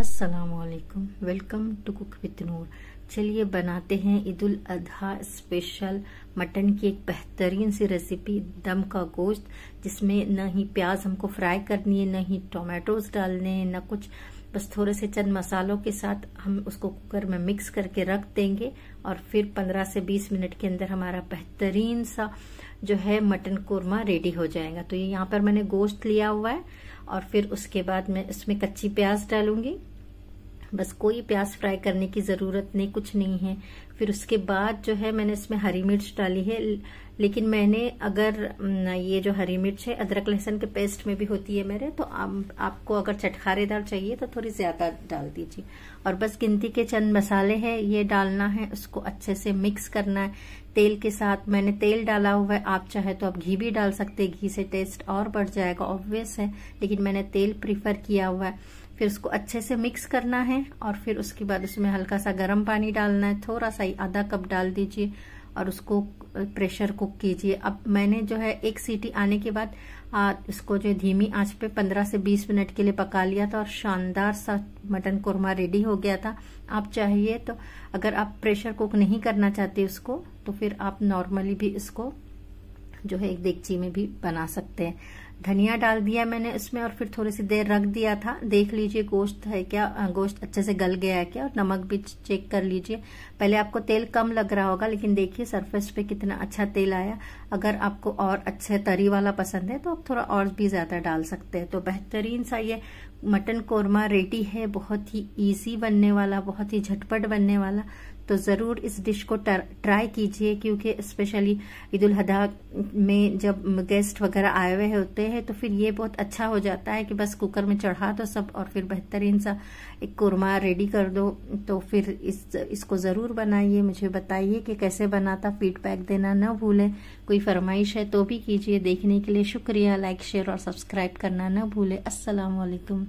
असलकम welcome to cook with Noor चलिए बनाते हैं ईद उल अजहा स्पेशल मटन की एक बेहतरीन सी रेसिपी दम का गोश्त जिसमें न ही प्याज हमको फ्राई करनी है न ही टोमेटोज डालने हैं न कुछ बस थोड़े से चंद मसालों के साथ हम उसको कुकर में मिक्स करके रख देंगे और फिर 15 से 20 मिनट के अंदर हमारा बेहतरीन सा जो है मटन कोरमा रेडी हो जाएगा तो ये यहाँ पर मैंने गोश्त लिया हुआ है और फिर उसके बाद मैं इसमें कच्ची प्याज डालूंगी बस कोई प्याज फ्राई करने की ज़रूरत नहीं कुछ नहीं है फिर उसके बाद जो है मैंने इसमें हरी मिर्च डाली है लेकिन मैंने अगर ये जो हरी मिर्च है अदरक लहसुन के पेस्ट में भी होती है मेरे तो आ, आपको अगर चटखारेदार चाहिए तो थोड़ी ज़्यादा डाल दीजिए और बस गिनती के चंद मसाले हैं ये डालना है उसको अच्छे से मिक्स करना है तेल के साथ मैंने तेल डाला हुआ है आप चाहे तो आप घी भी डाल सकते घी से टेस्ट और बढ़ जाएगा ऑब्वियस है लेकिन मैंने तेल प्रीफर किया हुआ है फिर उसको अच्छे से मिक्स करना है और फिर उसके बाद उसमें हल्का सा गर्म पानी डालना है थोड़ा सा ही आधा कप डाल दीजिए और उसको प्रेशर कुक कीजिए अब मैंने जो है एक सीटी आने के बाद आ, इसको जो धीमी आंच पे 15 से 20 मिनट के लिए पका लिया था और शानदार सा मटन कोरमा रेडी हो गया था आप चाहिए तो अगर आप प्रेशर कुक नहीं करना चाहते उसको तो फिर आप नॉर्मली भी इसको जो है एक देगची में भी बना सकते हैं धनिया डाल दिया मैंने उसमें और फिर थोड़ी सी देर रख दिया था देख लीजिए गोश्त है क्या गोश्त अच्छे से गल गया है क्या और नमक भी चेक कर लीजिए पहले आपको तेल कम लग रहा होगा लेकिन देखिए सरफेस पे कितना अच्छा तेल आया अगर आपको और अच्छे तरी वाला पसंद है तो आप थोड़ा और भी ज़्यादा डाल सकते हैं तो बेहतरीन सा ये मटन कोरमा रेडी है बहुत ही इजी बनने वाला बहुत ही झटपट बनने वाला तो ज़रूर इस डिश को ट्राई कीजिए क्योंकि स्पेशली ईद अजहा में जब गेस्ट वगैरह आए हुए होते हैं तो फिर ये बहुत अच्छा हो जाता है कि बस कुकर में चढ़ा दो सब और फिर बेहतरीन सा एक कोरमा रेडी कर दो तो फिर इस इसको ज़रूर बनाइए मुझे बताइए कि कैसे बनाता फीडबैक देना ना भूलें कोई फरमाइश है तो भी कीजिए देखने के लिए शुक्रिया लाइक शेयर और सब्सक्राइब करना ना भूलें असलकम